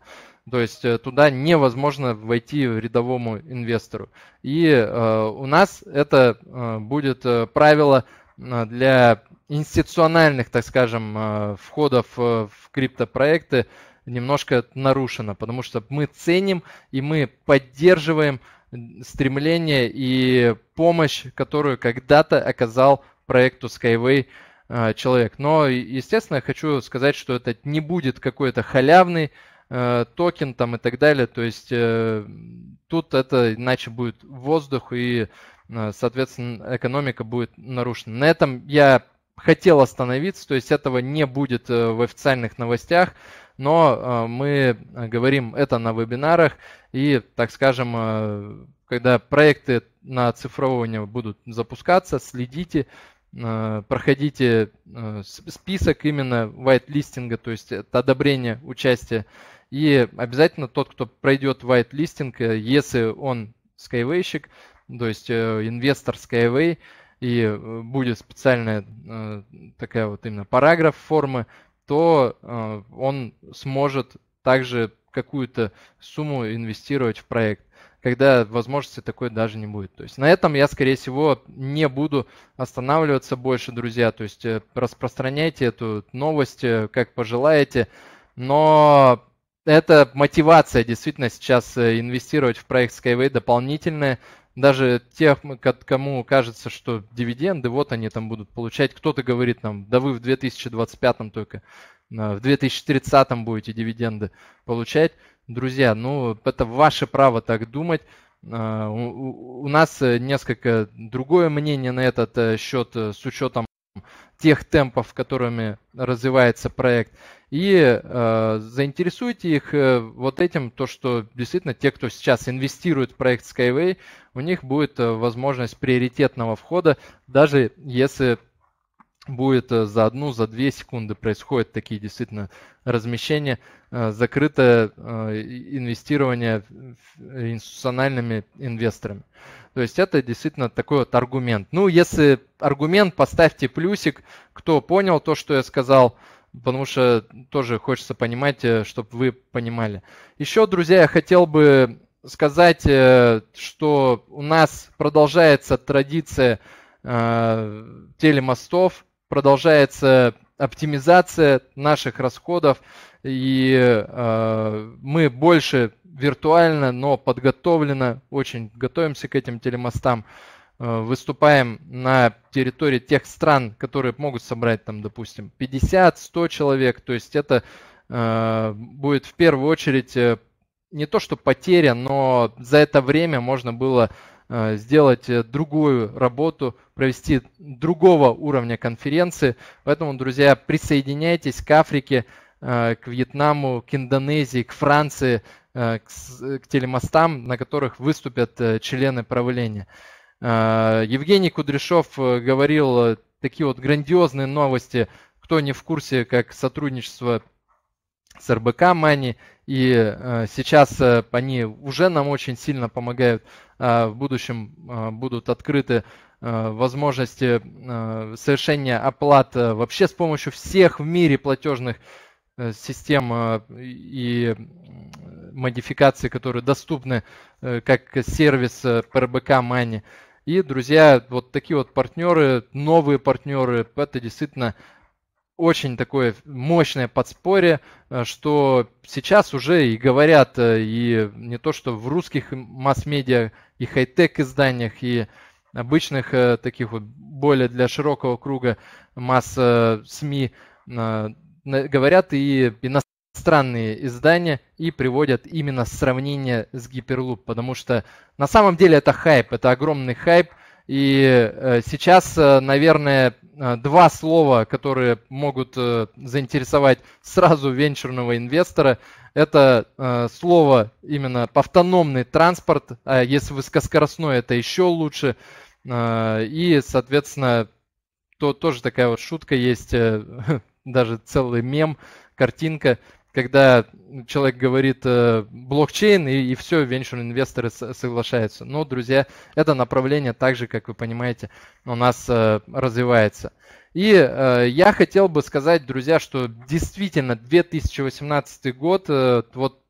То есть э, туда невозможно войти рядовому инвестору. И э, у нас это э, будет э, правило э, для институциональных, так скажем, э, входов в криптопроекты немножко нарушено, потому что мы ценим и мы поддерживаем стремление и помощь, которую когда-то оказал проекту Skyway – а, человек. Но, естественно, я хочу сказать, что это не будет какой-то халявный э, токен там и так далее. То есть э, тут это иначе будет воздух и, э, соответственно, экономика будет нарушена. На этом я хотел остановиться, то есть этого не будет э, в официальных новостях, но э, мы говорим это на вебинарах и, так скажем, э, когда проекты на оцифровывание будут запускаться, следите, Э, проходите э, список именно white-листинга, то есть это одобрение участия. И обязательно тот, кто пройдет white-листинг, э, если он skyway то есть инвестор Skyway, и будет специальная такая вот именно параграф формы, то он сможет также какую-то сумму инвестировать в проект когда возможности такой даже не будет. То есть на этом я, скорее всего, не буду останавливаться больше, друзья. То есть э, распространяйте эту новость, э, как пожелаете. Но это мотивация действительно сейчас э, инвестировать в проект Skyway дополнительная. Даже тех, кому кажется, что дивиденды, вот они там будут получать. Кто-то говорит нам, да вы в 2025 только, а, в 2030 будете дивиденды получать. Друзья, ну это ваше право так думать. А, у нас э, несколько другое мнение на этот э, счет э, с учетом тех темпов, которыми развивается проект. И э, заинтересуйте их вот этим, то, что действительно те, кто сейчас инвестирует в проект Skyway, у них будет возможность приоритетного входа, даже если будет э, за одну, за две секунды происходят такие действительно размещения. Э, закрытое э, инвестирование институциональными инвесторами. То есть это действительно такой вот аргумент. Ну, если аргумент, поставьте плюсик, кто понял то, что я сказал, потому что тоже хочется понимать, чтобы вы понимали. Еще, друзья, я хотел бы сказать, что у нас продолжается традиция телемостов – продолжается оптимизация наших расходов, и э, мы больше виртуально, но подготовленно очень готовимся к этим телемостам, э, выступаем на территории тех стран, которые могут собрать там, допустим, 50-100 человек, то есть это э, будет в первую очередь э, не то что потеря, но за это время можно было Э, сделать э, другую работу, провести другого уровня конференции. Поэтому, друзья, присоединяйтесь к Африке, э, к Вьетнаму, к Индонезии, к Франции, к телемостам, на которых выступят члены правления. Евгений Кудряшов говорил такие вот грандиозные новости. Кто не в курсе, как сотрудничество с РБК Мани, и э, сейчас э, они уже нам очень сильно помогают. Э, в будущем э, будут открыты э, возможности э, совершения оплат э, вообще с помощью всех в мире платежных э, систем э, и модификаций, которые доступны э, как сервис э, по РБК И, друзья, вот такие вот партнеры, новые партнеры, это действительно э, очень такое мощное подспорье, э, что сейчас уже и говорят, э, и не то что в русских масс-медиа, и хай-тек изданиях, и обычных э, таких вот более для широкого круга масс СМИ говорят и иностранные издания и приводят именно сравнение с Гиперлуп, потому что на самом деле это хайп, это огромный хайп, и сейчас, наверное, Э, два слова, которые могут э, заинтересовать сразу венчурного инвестора. Это э, слово именно автономный транспорт, а если высокоскоростной, это еще лучше. И, соответственно, то, тоже такая вот шутка есть, даже целый мем, картинка – когда человек говорит э, блокчейн, и, и все, венчурные инвесторы соглашаются. Но, друзья, это направление также, как вы понимаете, у нас э, развивается. И э, я хотел бы сказать, друзья, что действительно 2018 год э, вот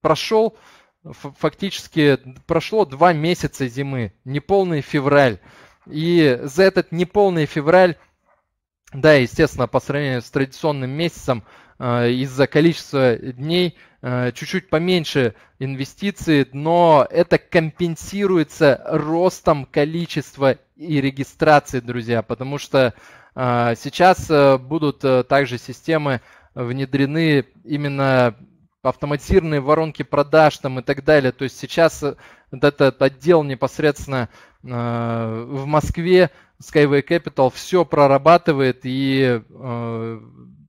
прошел, фактически прошло два месяца зимы, неполный февраль. И за этот неполный февраль, да, естественно, по сравнению с традиционным месяцем, Э, из-за количества дней э, чуть-чуть поменьше инвестиций, но это компенсируется ростом количества и регистрации, друзья, потому что э, сейчас будут также системы внедрены именно автоматизированные воронки продаж там и так далее. То есть сейчас этот отдел непосредственно в Москве Skyway Capital все прорабатывает и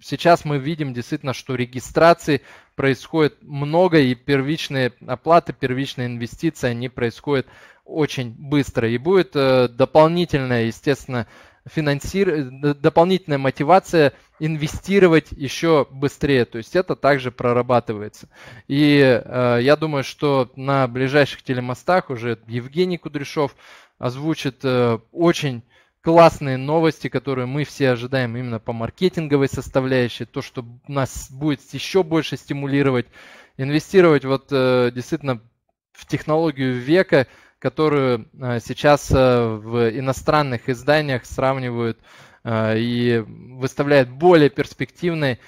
сейчас мы видим действительно, что регистрации происходит много, и первичные оплаты, первичные инвестиции, они происходят очень быстро. И будет э, дополнительная, естественно, финансир... Э, дополнительная мотивация инвестировать еще быстрее. То есть это также прорабатывается. И э, я думаю, что на ближайших телемостах уже Евгений Кудряшов озвучит очень классные новости, которые мы все ожидаем именно по маркетинговой составляющей, то, что нас будет еще больше стимулировать, инвестировать вот э, действительно в технологию века, которую э, сейчас э, в иностранных изданиях сравнивают и выставляют более перспективной,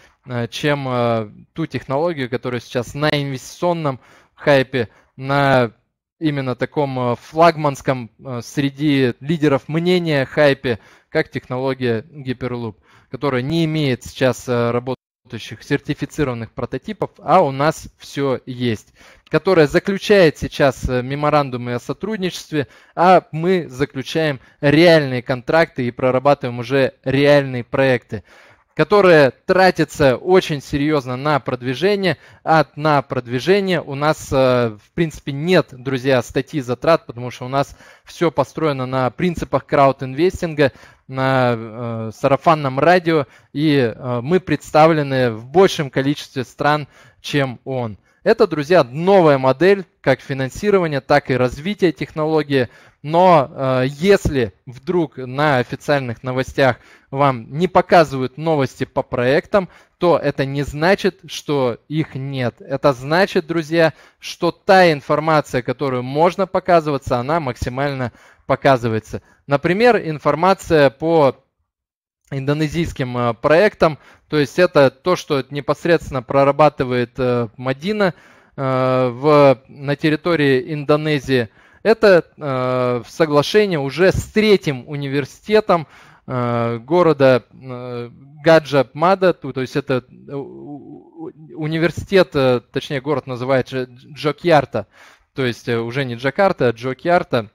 чем ту технологию, которая сейчас на инвестиционном хайпе, на именно таком э, флагманском э, среди лидеров мнения, хайпе, как технология Hyperloop, которая не имеет сейчас э, работающих сертифицированных прототипов, а у нас все есть, которая заключает сейчас меморандумы о сотрудничестве, а мы заключаем реальные контракты и прорабатываем уже реальные проекты которая тратится очень серьезно на продвижение, а на продвижение у нас, э, в принципе, нет, друзья, статьи затрат, потому что у нас все построено на принципах крауд-инвестинга, на э, сарафанном радио, и э, мы представлены в большем количестве стран, чем он. Это, друзья, новая модель как финансирования, так и развития технологии. Но э, если вдруг на официальных новостях вам не показывают новости по проектам, то это не значит, что их нет. Это значит, друзья, что та информация, которую можно показываться, она максимально показывается. Например, информация по индонезийским э, проектом. То есть это то, что непосредственно прорабатывает э, Мадина э, в, на территории Индонезии. Это в соглашении уже с третьим университетом города Гаджа Мада, то есть это университет, точнее город называется Джокьярта, то есть уже не Джакарта, а Джокьярта,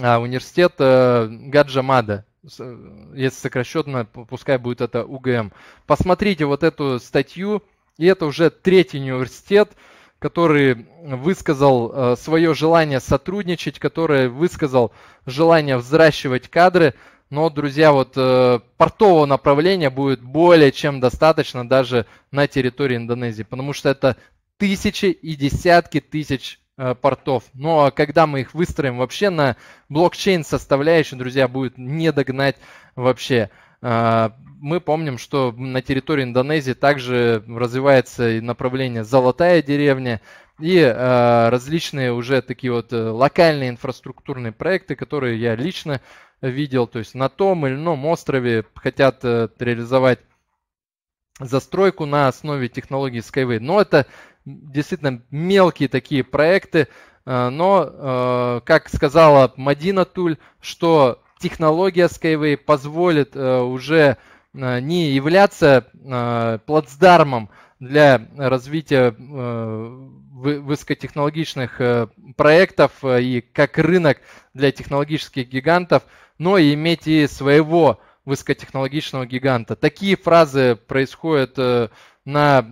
а университет Гаджа Мада, Э, если сокращенно, пускай будет это УГМ. Посмотрите вот эту статью, и это уже третий университет, который высказал э, свое желание сотрудничать, который высказал желание взращивать кадры. Но, друзья, вот э, портового направления будет более чем достаточно даже на территории Индонезии, потому что это тысячи и десятки тысяч Э, портов. Но ну, а когда мы их выстроим вообще на блокчейн составляющую, друзья, будет не догнать вообще. Э, мы помним, что на территории Индонезии также развивается направление «Золотая деревня», и э, различные уже такие вот локальные инфраструктурные проекты, которые я лично видел. То есть на том или ином острове хотят реализовать застройку на основе технологии Skyway. Но это действительно мелкие такие проекты, э, но, э, как сказала Мадина Туль, что технология Skyway позволит э, уже не являться плацдармом для развития высокотехнологичных проектов и как рынок для технологических гигантов, но и иметь и своего высокотехнологичного гиганта. Такие фразы происходят на,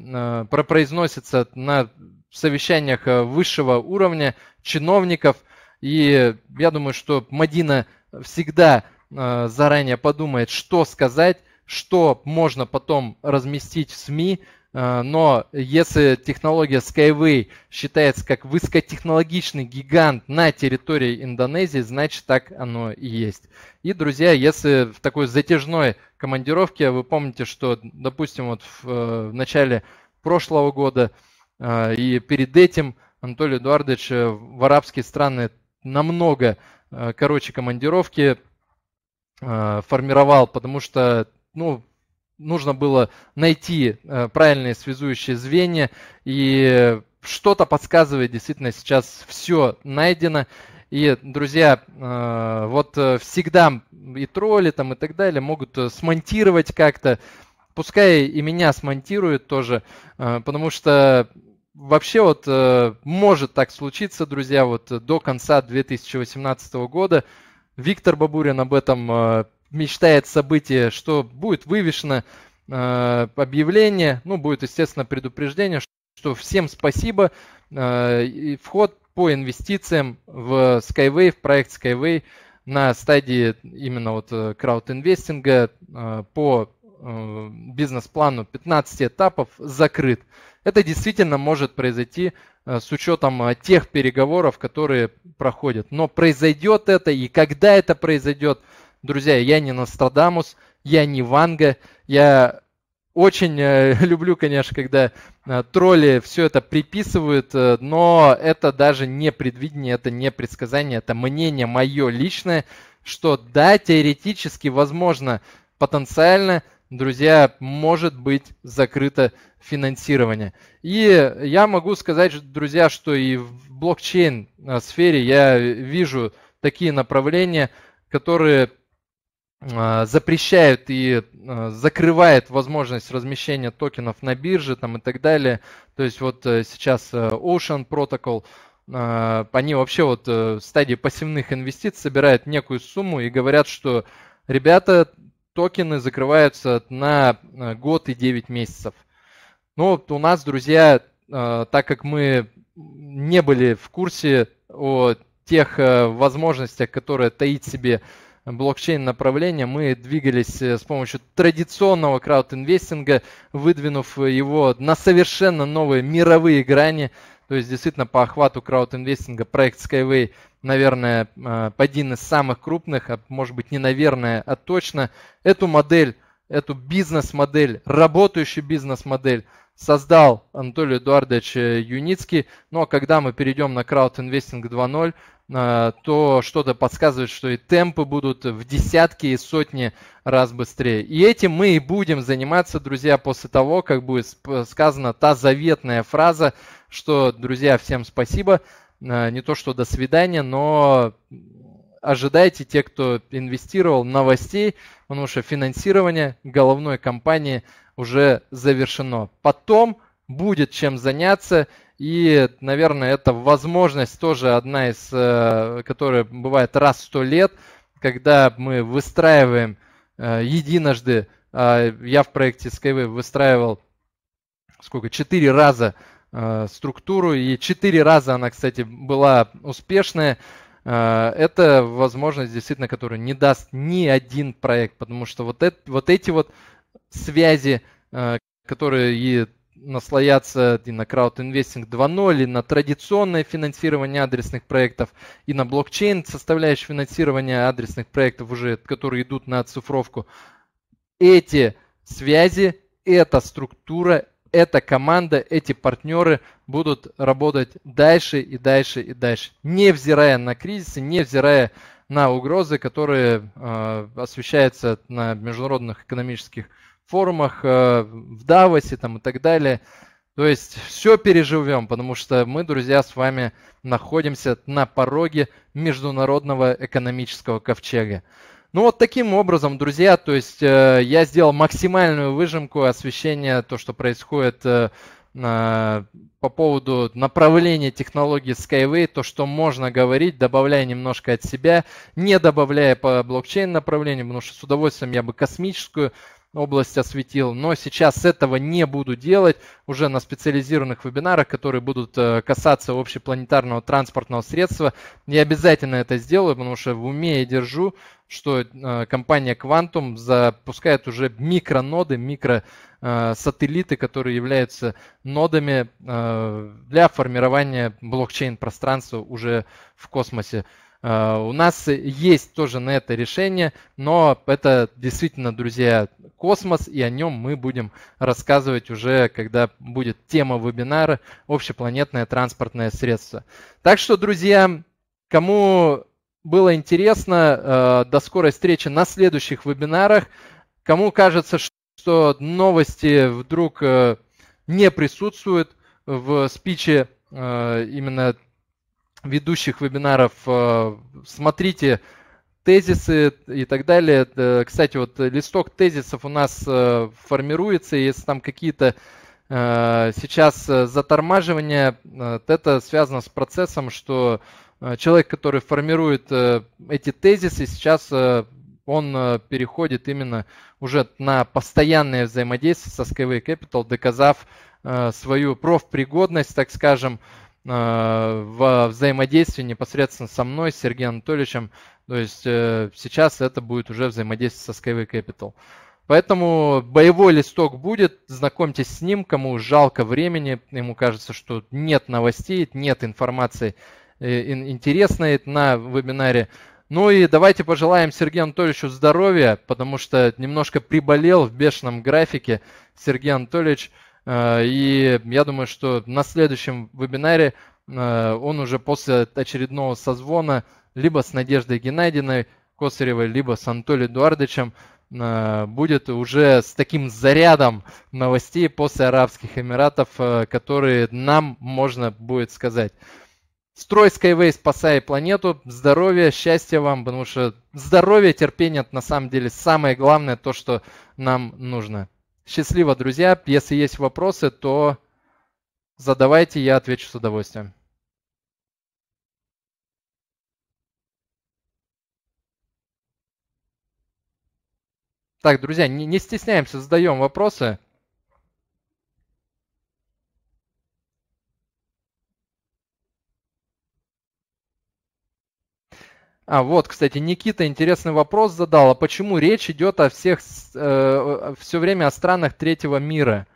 э, произносится на совещаниях э, высшего уровня чиновников. И я думаю, что Мадина всегда э, заранее подумает, что сказать, что можно потом разместить в СМИ, Э, но если технология Skyway считается как высокотехнологичный гигант на территории Индонезии, значит так оно и есть. И, друзья, если в такой затяжной командировке, вы помните, что, допустим, вот в, э, в начале прошлого года э, и перед этим Анатолий Эдуардович в арабские страны намного короче командировки формировал, потому что ну, нужно было найти э, правильные связующие звенья, и что-то подсказывает, действительно, сейчас все найдено. И, друзья, э, вот э, всегда и тролли там и так далее могут смонтировать как-то, пускай и меня смонтируют тоже, потому что вообще вот может так случиться, друзья, вот до конца 2018 года Виктор Бабурин об этом мечтает событие, что будет вывешено э, объявление, ну, будет, естественно, предупреждение, что всем спасибо, э, и вход по инвестициям в Skyway, в проект Skyway на стадии именно вот э, краудинвестинга э, по э, бизнес-плану 15 этапов закрыт. Это действительно может произойти э, с учетом э, тех переговоров, которые проходят. Но произойдет это и когда это произойдет – Друзья, я не Нострадамус, я не Ванга, я очень э, люблю, конечно, когда э, тролли все это приписывают, э, но это даже не предвидение, это не предсказание, это мнение мое личное, что да, теоретически, возможно, потенциально, друзья, может быть закрыто финансирование. И я могу сказать, друзья, что и в блокчейн сфере я вижу такие направления, которые а, запрещают и а, закрывает возможность размещения токенов на бирже там, и так далее. То есть вот э, сейчас э, Ocean Protocol, а, они вообще вот э, в стадии пассивных инвестиций собирают некую сумму и говорят, что ребята, токены закрываются на год и 9 месяцев. Но ну вот у нас, друзья, так как мы не были в курсе о тех возможностях, которые таит себе блокчейн направления мы двигались э, с помощью традиционного краудинвестинга, выдвинув э, его на совершенно новые мировые грани. То есть действительно по охвату краудинвестинга проект Skyway, наверное, э, один из самых крупных, а может быть не наверное, а точно. Эту модель, эту бизнес-модель, работающую бизнес-модель создал Анатолий Эдуардович Юницкий. Но ну, а когда мы перейдем на краудинвестинг 2.0, Э, то что-то подсказывает, что и темпы будут в десятки и сотни раз быстрее. И этим мы и будем заниматься, друзья, после того, как будет сказана та заветная фраза, что, друзья, всем спасибо, э, не то что до свидания, но ожидайте те, кто инвестировал, новостей, потому что финансирование головной компании уже завершено. Потом будет чем заняться, и, наверное, это возможность тоже одна из, э, которая бывает раз в сто лет, когда мы выстраиваем э, единожды, а, я в проекте Skyway выстраивал сколько, четыре раза э, структуру, и четыре раза она, кстати, была успешная. Это возможность, действительно, которую не даст ни один проект, потому что вот, это, вот эти вот связи, которые и наслояться и на крауд-инвестинг 2.0, и на традиционное финансирование адресных проектов, и на блокчейн, составляющий финансирование адресных проектов уже, которые идут на оцифровку. Эти связи, эта структура, эта команда, эти партнеры будут работать дальше и дальше и дальше, невзирая на кризисы, невзирая на угрозы, которые э, освещаются на международных экономических форумах, э, в Давосе там и так далее. То есть все переживем, потому что мы, друзья, с вами находимся на пороге международного экономического ковчега. Ну вот таким образом, друзья, то есть э, я сделал максимальную выжимку освещения, то, что происходит э, э, по поводу направления технологии Skyway, то, что можно говорить, добавляя немножко от себя, не добавляя по блокчейн направлению, потому что с удовольствием я бы космическую область осветил. Но сейчас этого не буду делать уже на специализированных вебинарах, которые будут э, касаться общепланетарного транспортного средства. Я обязательно это сделаю, потому что в уме я держу, что э, компания Quantum запускает уже микроноды, микросателлиты, э, которые являются нодами для формирования блокчейн-пространства уже в космосе. Э, у нас есть тоже на это решение, но это действительно, друзья, космос, и о нем мы будем рассказывать уже, когда будет тема вебинара «Общепланетное транспортное средство». Так что, друзья, кому было интересно, э, до скорой встречи на следующих вебинарах. Кому кажется, что новости вдруг э, не присутствуют в спиче именно ведущих вебинаров. Э, смотрите тезисы и так далее. Э, кстати, вот листок тезисов у нас э, формируется, если там какие-то сейчас затормаживания, это связано с процессом, что человек, который формирует эти тезисы, сейчас он переходит именно уже на постоянное взаимодействие со Skyway Capital, доказав свою профпригодность, так скажем, Э, во взаимодействии непосредственно со мной, с Сергеем Анатольевичем. То есть э, сейчас это будет уже взаимодействие со Skyway Capital. Поэтому боевой листок будет, знакомьтесь с ним, кому жалко времени, ему кажется, что нет новостей, нет информации э, интересной на вебинаре. Ну и давайте пожелаем Сергею Анатольевичу здоровья, потому что немножко приболел в бешеном графике Сергей Анатольевич – Э, и я думаю, что на следующем вебинаре э, он уже после очередного созвона либо с Надеждой Геннадиной Косаревой, либо с Анатолием Эдуардовичем э, будет уже с таким зарядом новостей после Арабских Эмиратов, которые нам можно будет сказать. Строй Skyway, спасай планету, здоровья, счастья вам, потому что здоровье, терпение, это на самом деле самое главное, то, что нам нужно. Счастливо, друзья. Если есть вопросы, то задавайте, я отвечу с удовольствием. Так, друзья, не, не стесняемся, задаем вопросы. А вот, кстати, Никита интересный вопрос задал. А почему речь идет о всех э, все время о странах третьего мира?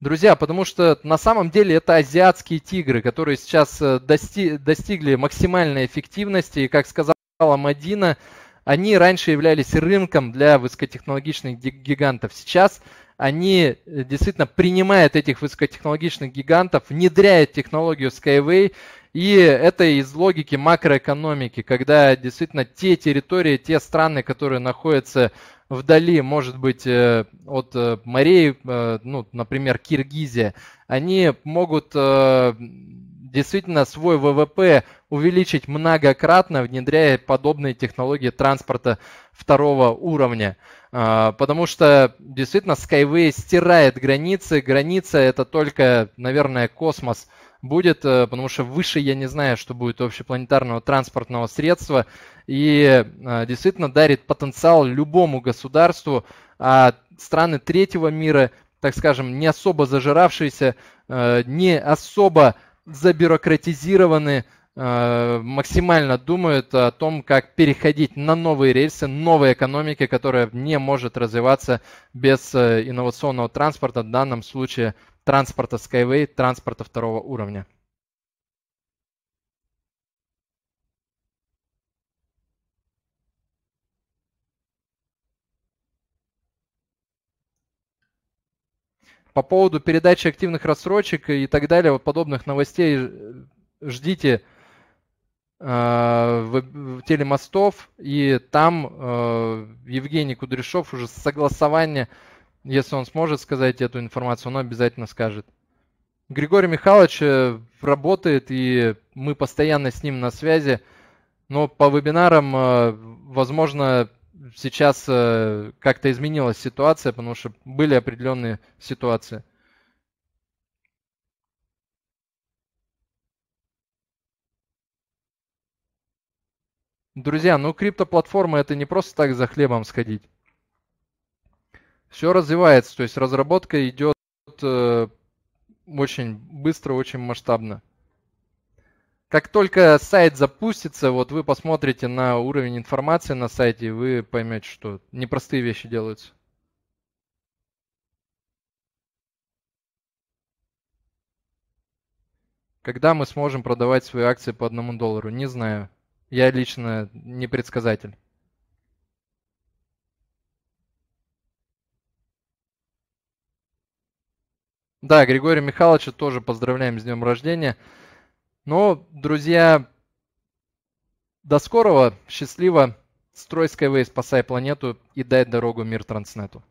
Друзья, потому что на самом деле это азиатские тигры, которые сейчас э, дости достигли максимальной эффективности. И, как сказала Мадина, они раньше являлись рынком для высокотехнологичных гигантов. Сейчас они э, действительно принимают этих высокотехнологичных гигантов, внедряют технологию Skyway и это из логики макроэкономики, когда действительно те территории, те страны, которые находятся вдали, может быть, э, от э, морей, э, ну, например, Киргизия, они могут действительно свой ВВП увеличить многократно, внедряя подобные технологии транспорта второго уровня. А, потому что действительно Skyway стирает границы. Граница это только, наверное, космос будет, э, потому что выше я не знаю, что будет общепланетарного транспортного средства, и э, действительно дарит потенциал любому государству, а страны третьего мира, так скажем, не особо зажиравшиеся, э, не особо забюрократизированы, максимально думают о том, как переходить на новые рельсы, новой экономики, которая не может развиваться без инновационного транспорта, в данном случае – транспорта Skyway, транспорта второго уровня. По поводу передачи активных рассрочек и так далее, вот подобных новостей э, ждите э, в телемостов, и там э, Евгений Кудряшов уже согласование если он сможет сказать эту информацию, он обязательно скажет. Григорий Михайлович э, работает, и мы постоянно с ним на связи. Но по вебинарам, э, возможно, сейчас э, как-то изменилась ситуация, потому что были определенные ситуации. Друзья, ну криптоплатформа это не просто так за хлебом сходить. Все развивается, то есть разработка идет э, очень быстро, очень масштабно. Как только сайт запустится, вот вы посмотрите на уровень информации на сайте, вы поймете, что непростые вещи делаются. Когда мы сможем продавать свои акции по одному доллару? Не знаю. Я лично не предсказатель. Да, Григория Михайловича тоже поздравляем с днем рождения. Ну, друзья, до скорого, счастливо, строй Skyway, спасай планету и дай дорогу мир Транснету.